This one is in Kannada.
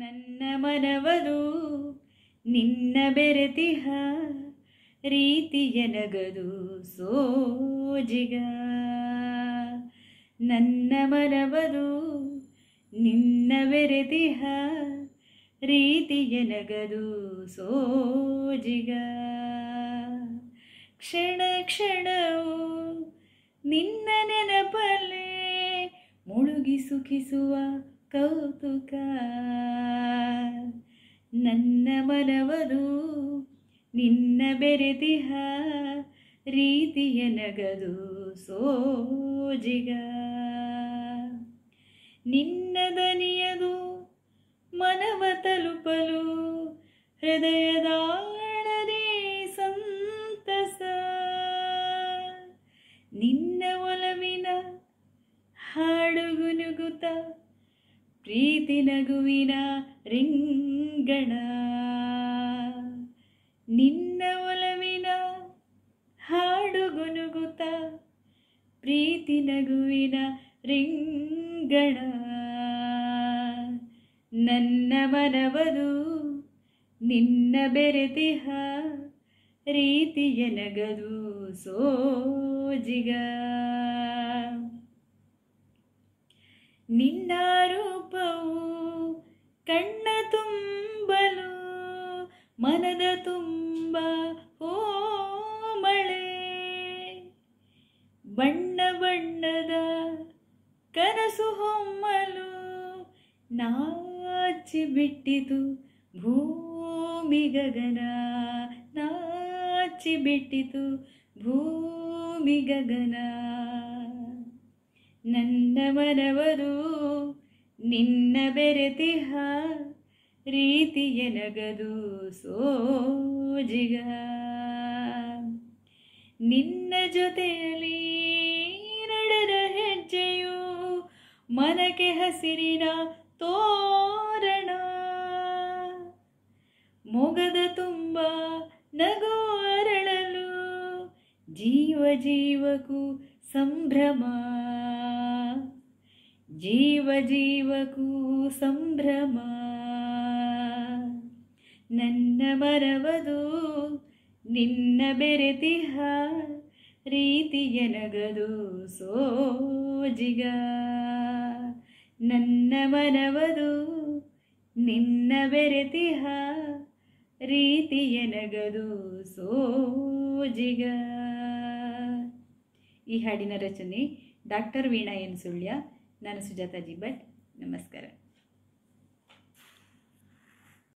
ನನ್ನ ಮನವದು ನಿನ್ನ ಬೆರೆತಿಹ ರೀತಿಯ ನಗದು ಸೋಜಿಗ ನನ್ನ ಮನವದು ನಿನ್ನ ಬೆರೆತಿಹ ರೀತಿಯ ನಗದು ಸೋಜಿಗ ಕ್ಷಣ ಕ್ಷಣವು ನಿನ್ನ ನೆನಪಲ್ಲೇ ಮುಳುಗಿ ಸುಖಿಸುವ ಕೌತುಕ ನನ್ನ ಮನವರು ನಿನ್ನ ಬೆರೆತಿಹ ರೀತಿಯ ನಗದು ಸೋಜಿಗ ನಿನ್ನ ದನಿಯದು ಮನವ ತಲುಪಲು ಹೃದಯದ ಸಂತಸ ನಿನ್ನ ಒಲವಿನ ಹಾಡುಗುನುಗುತ್ತ ಪ್ರೀತಿ ನಗುವಿನ ರಿಂಗಣ ನಿನ್ನ ಒಲವಿನ ಗುನುಗುತ ಪ್ರೀತಿ ನಗುವಿನ ರಿಂಗಣ ನನ್ನ ಮನವದು ನಿನ್ನ ಬೆರೆತಿಹ ರೀತಿಯ ನಗದು ಸೋಜಿಗ ಮನದ ತುಂಬ ಓ ಮಳೆ ಬಣ್ಣ ಬಣ್ಣದ ಕನಸು ಹೊಮ್ಮಲು ನಾಚಿ ಬಿಟ್ಟಿತು ಭೂಮಿ ಗಗನ ನಾಚಿ ಬಿಟ್ಟಿತು ಭೂಮಿ ಗಗನ ನನ್ನ ಮನವರು ನಿನ್ನ ಬೆರೆತಿಹ ಪ್ರೀತಿ ಎನಗದು ಸೋಜಿಗ ನಿನ್ನ ಜೊತೆಯಲ್ಲಿ ನಡೆದ ಹೆಜ್ಜೆಯು ಮನಕೆ ಹಸಿರಿನ ತೋರಣ ಮೊಗದ ತುಂಬ ನಗೋರಳಲು ಜೀವ ಜೀವಕ್ಕೂ ಸಂಭ್ರಮ ಜೀವ ಜೀವಕ್ಕೂ ಸಂಭ್ರಮ ನನ್ನ ಮರವದು ನಿನ್ನ ಬೆರೆತಿಹ ರೀತಿಯ ನಗದು ಸೋಜಿಗ ನನ್ನ ಮನವದು ನಿನ್ನ ಬೆರೆತಿಹ ರೀತಿಯ ನಗದು ಸೋಜಿಗ ಈ ಹಾಡಿನ ರಚನೆ ಡಾಕ್ಟರ್ ವೀಣಾ ಎನ್ ಸುಳ್ಯ ನಾನು ಜಿ ಭಟ್ ನಮಸ್ಕಾರ